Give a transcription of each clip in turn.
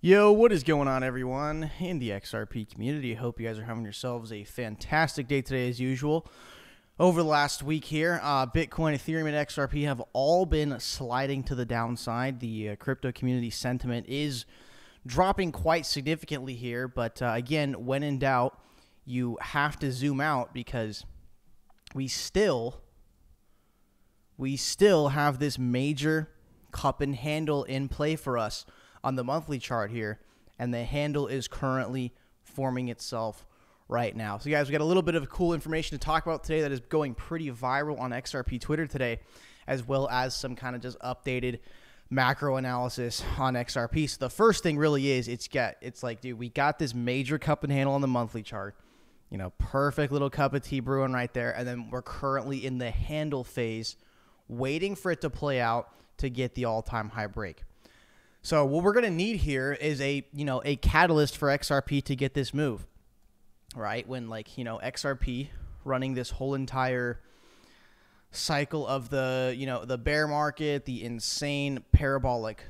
Yo, what is going on, everyone, in the XRP community? I Hope you guys are having yourselves a fantastic day today, as usual. Over the last week here, uh, Bitcoin, Ethereum, and XRP have all been sliding to the downside. The uh, crypto community sentiment is dropping quite significantly here, but uh, again, when in doubt, you have to zoom out because we still we still have this major cup and handle in play for us on the monthly chart here, and the handle is currently forming itself right now. So, guys, we got a little bit of cool information to talk about today that is going pretty viral on XRP Twitter today, as well as some kind of just updated macro analysis on XRP. So the first thing really is it's got it's like, dude, we got this major cup and handle on the monthly chart. You know, perfect little cup of tea brewing right there. And then we're currently in the handle phase, waiting for it to play out to get the all time high break. So what we're going to need here is a, you know, a catalyst for XRP to get this move. Right? When like, you know, XRP running this whole entire cycle of the, you know, the bear market, the insane parabolic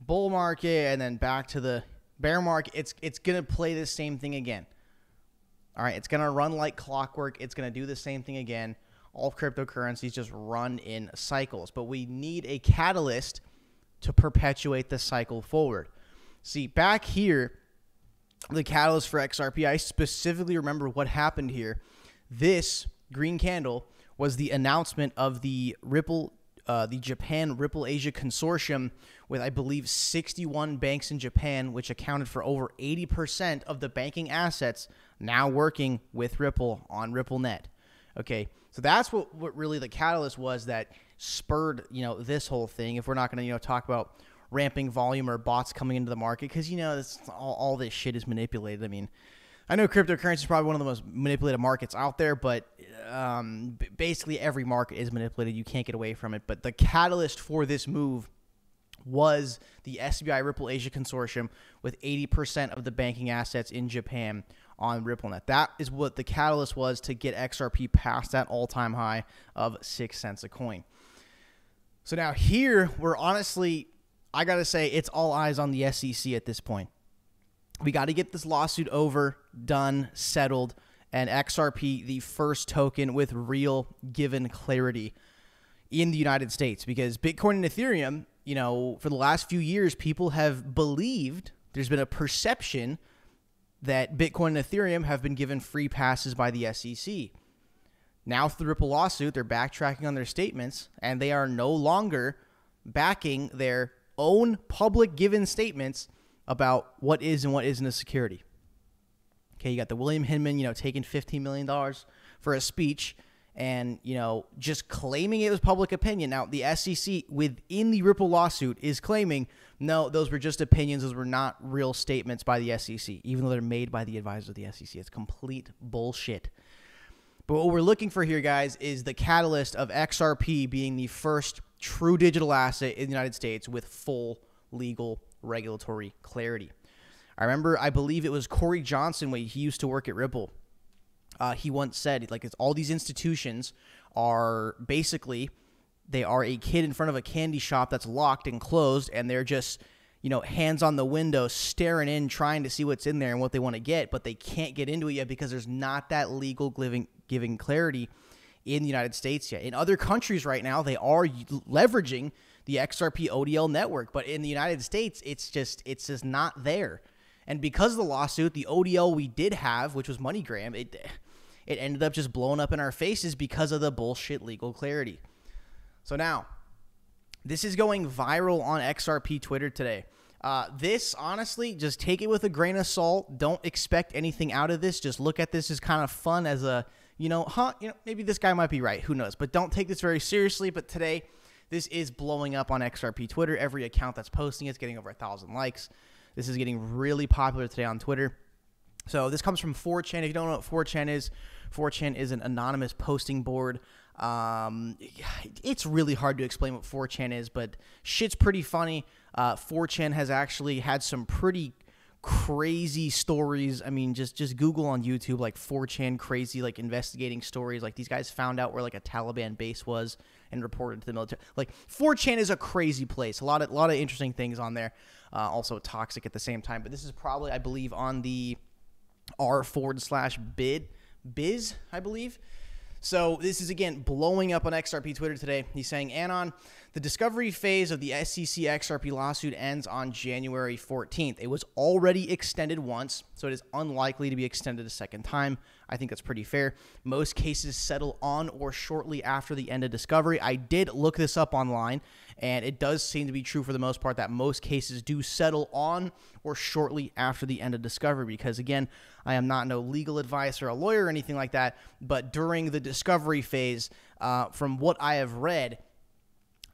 bull market and then back to the bear market. It's it's going to play the same thing again. All right, it's going to run like clockwork. It's going to do the same thing again. All cryptocurrencies just run in cycles, but we need a catalyst to perpetuate the cycle forward. See, back here, the catalyst for XRP, I specifically remember what happened here. This green candle was the announcement of the Ripple, uh, the Japan Ripple Asia Consortium, with I believe 61 banks in Japan, which accounted for over 80% of the banking assets now working with Ripple on RippleNet. Okay, so that's what, what really the catalyst was that spurred you know this whole thing. If we're not going to you know talk about ramping volume or bots coming into the market, because you know this all, all this shit is manipulated. I mean. I know cryptocurrency is probably one of the most manipulated markets out there, but um, basically every market is manipulated. You can't get away from it. But the catalyst for this move was the SBI Ripple Asia Consortium with 80% of the banking assets in Japan on RippleNet. That is what the catalyst was to get XRP past that all time high of six cents a coin. So now here, we're honestly, I got to say, it's all eyes on the SEC at this point. We got to get this lawsuit over, done, settled, and XRP the first token with real given clarity in the United States because Bitcoin and Ethereum, you know, for the last few years, people have believed there's been a perception that Bitcoin and Ethereum have been given free passes by the SEC. Now, through the Ripple lawsuit, they're backtracking on their statements and they are no longer backing their own public given statements about what is and what isn't a security. Okay, you got the William Hinman, you know, taking $15 million for a speech and, you know, just claiming it was public opinion. Now, the SEC within the Ripple lawsuit is claiming, no, those were just opinions. Those were not real statements by the SEC, even though they're made by the advisors of the SEC. It's complete bullshit. But what we're looking for here, guys, is the catalyst of XRP being the first true digital asset in the United States with full legal regulatory clarity. I remember, I believe it was Corey Johnson when he used to work at Ripple. Uh, he once said, like, it's all these institutions are basically they are a kid in front of a candy shop that's locked and closed, and they're just you know, hands on the window, staring in, trying to see what's in there and what they want to get, but they can't get into it yet because there's not that legal living giving clarity in the United States yet. In other countries right now, they are leveraging the XRP ODL network, but in the United States, it's just it's just not there. And because of the lawsuit, the ODL we did have, which was MoneyGram, it it ended up just blowing up in our faces because of the bullshit legal clarity. So now, this is going viral on XRP Twitter today. Uh, this, honestly, just take it with a grain of salt. Don't expect anything out of this. Just look at this as kind of fun as a you know, huh, you know, maybe this guy might be right. Who knows? But don't take this very seriously. But today, this is blowing up on XRP Twitter. Every account that's posting it's getting over a thousand likes. This is getting really popular today on Twitter. So this comes from 4chan. If you don't know what 4chan is, 4chan is an anonymous posting board. Um, it's really hard to explain what 4chan is, but shit's pretty funny. Uh, 4chan has actually had some pretty crazy stories. I mean, just just Google on YouTube like 4chan crazy like investigating stories. Like these guys found out where like a Taliban base was and reported to the military. Like 4chan is a crazy place. A lot of lot of interesting things on there. Uh, also toxic at the same time. But this is probably I believe on the r forward slash bid biz I believe. So this is again blowing up on XRP Twitter today. He's saying Anon. The discovery phase of the SEC XRP lawsuit ends on January 14th. It was already extended once, so it is unlikely to be extended a second time. I think that's pretty fair. Most cases settle on or shortly after the end of discovery. I did look this up online, and it does seem to be true for the most part that most cases do settle on or shortly after the end of discovery. Because again, I am not no legal advisor, or a lawyer or anything like that, but during the discovery phase, uh, from what I have read,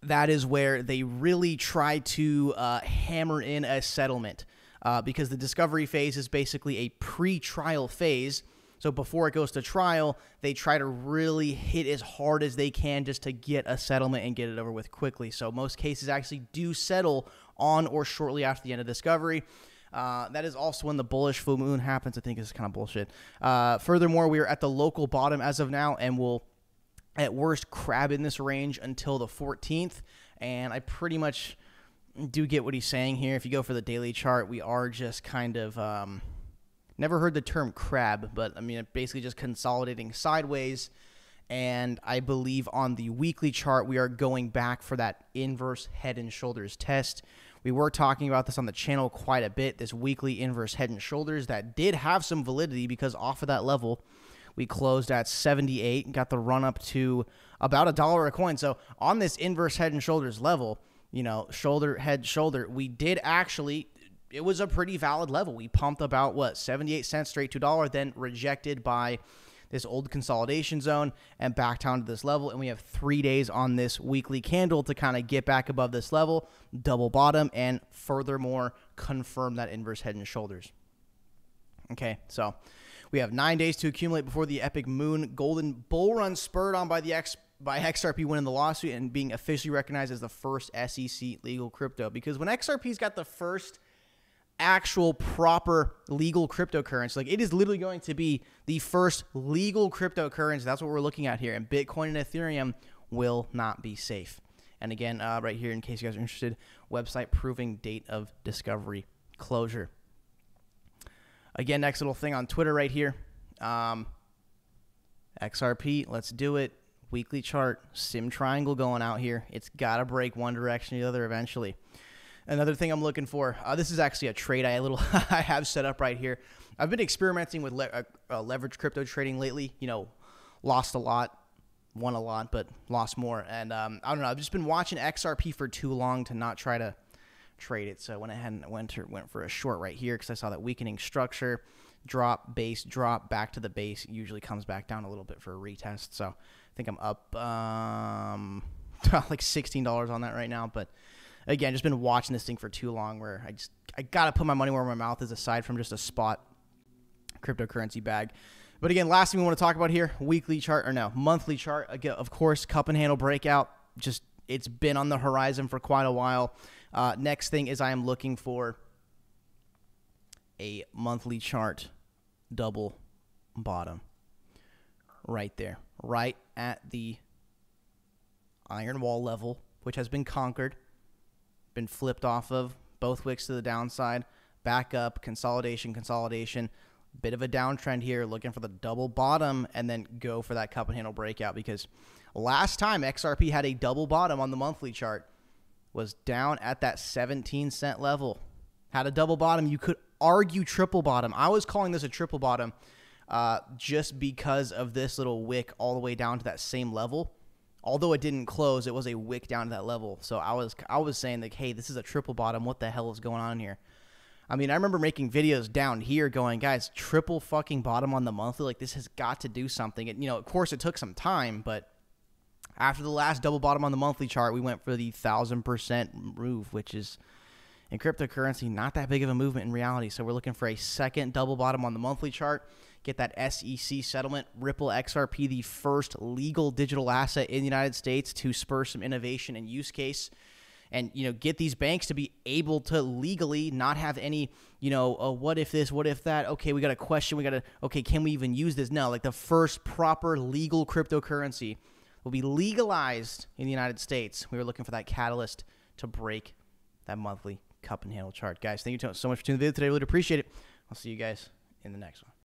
that is where they really try to uh, hammer in a settlement uh, because the discovery phase is basically a pre-trial phase. So before it goes to trial, they try to really hit as hard as they can just to get a settlement and get it over with quickly. So most cases actually do settle on or shortly after the end of discovery. Uh, that is also when the bullish full moon happens. I think is kind of bullshit. Uh, furthermore, we are at the local bottom as of now, and we will at worst crab in this range until the 14th. And I pretty much do get what he's saying here. If you go for the daily chart, we are just kind of. Um, never heard the term crab, but I mean, basically just consolidating sideways. And I believe on the weekly chart, we are going back for that inverse head and shoulders test. We were talking about this on the channel quite a bit this weekly inverse head and shoulders that did have some validity because off of that level, we closed at 78 and got the run up to about a dollar a coin. So on this inverse head and shoulders level, you know, shoulder, head, shoulder, we did actually, it was a pretty valid level. We pumped about what, 78 cents straight to dollar, then rejected by this old consolidation zone and back down to this level. And we have three days on this weekly candle to kind of get back above this level, double bottom, and furthermore confirm that inverse head and shoulders. Okay, so we have nine days to accumulate before the Epic Moon Golden Bull Run, spurred on by the X by XRP winning the lawsuit and being officially recognized as the first SEC legal crypto. Because when XRP's got the first actual proper legal cryptocurrency. Like it is literally going to be the first legal cryptocurrency. That's what we're looking at here. And Bitcoin and Ethereum will not be safe. And again, uh, right here, in case you guys are interested, website proving date of discovery closure. Again, next little thing on Twitter right here. Um, XRP, let's do it. Weekly chart, sim triangle going out here. It's got to break one direction or the other eventually. Another thing I'm looking for. Uh, this is actually a trade I a little I have set up right here. I've been experimenting with le- uh, uh, leverage crypto trading lately. You know, lost a lot, won a lot, but lost more. And um, I don't know. I've just been watching XRP for too long to not try to trade it. So I went ahead and went, to, went for a short right here because I saw that weakening structure, drop, base, drop, back to the base, usually comes back down a little bit for a retest. So I think I'm up um, like $16 on that right now. But again, just been watching this thing for too long where I just, I got to put my money where my mouth is aside from just a spot cryptocurrency bag. But again, last thing we want to talk about here weekly chart or no, monthly chart. Again, of course, cup and handle breakout, just it's been on the horizon for quite a while. Uh, next thing is I am looking for a monthly chart double bottom right there, right at the iron wall level, which has been conquered, been flipped off of, both wicks to the downside, back up, consolidation, consolidation. Bit of a downtrend here, looking for the double bottom and then go for that cup and handle breakout because Last time XRP had a double bottom on the monthly chart was down at that 17 cent level. Had a double bottom. You could argue triple bottom. I was calling this a triple bottom uh, just because of this little wick all the way down to that same level. Although it didn't close, it was a wick down to that level. So I was I was saying like, hey, this is a triple bottom. What the hell is going on here? I mean, I remember making videos down here going, guys, triple fucking bottom on the monthly. Like this has got to do something. And you know, of course, it took some time, but after the last double bottom on the monthly chart, we went for the 1,000% move, which is in cryptocurrency, not that big of a movement in reality. So we're looking for a second double bottom on the monthly chart. Get that SEC settlement. Ripple XRP, the first legal digital asset in the United States to spur some innovation and use case. And you know, get these banks to be able to legally not have any, you know, uh, what if this, what if that? Okay, we got a question. We got to, okay, can we even use this? No, like the first proper legal cryptocurrency will be legalized in the United States. We were looking for that catalyst to break that monthly cup and handle chart. Guys, thank you so much for tuning in the video today. Really appreciate it. I'll see you guys in the next one.